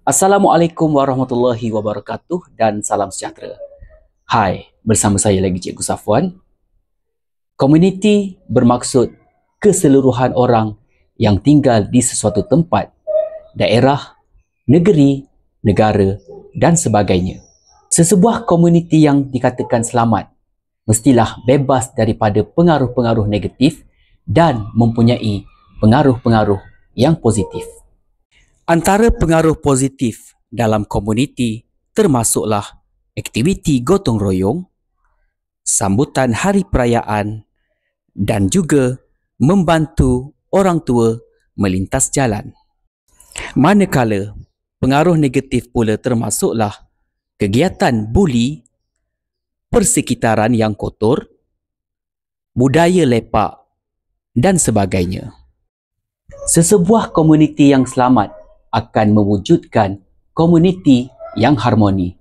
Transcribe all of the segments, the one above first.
Assalamualaikum warahmatullahi wabarakatuh dan salam sejahtera. Hai, bersama saya lagi Cikgu Safwan. Komuniti bermaksud keseluruhan orang yang tinggal di sesuatu tempat, daerah, negeri, negara dan sebagainya. Sesebuah komuniti yang dikatakan selamat mestilah bebas daripada pengaruh-pengaruh negatif dan mempunyai pengaruh-pengaruh yang positif. Antara pengaruh positif dalam komuniti termasuklah aktiviti gotong royong, sambutan hari perayaan dan juga membantu orang tua melintas jalan. Manakala pengaruh negatif pula termasuklah kegiatan buli, persekitaran yang kotor, budaya lepak dan sebagainya. Sesebuah komuniti yang selamat akan mewujudkan komuniti yang harmoni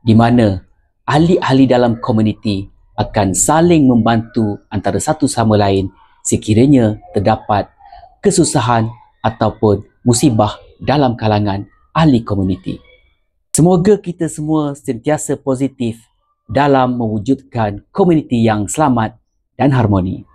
di mana ahli-ahli dalam komuniti akan saling membantu antara satu sama lain sekiranya terdapat kesusahan ataupun musibah dalam kalangan ahli komuniti. Semoga kita semua sentiasa positif dalam mewujudkan komuniti yang selamat dan harmoni.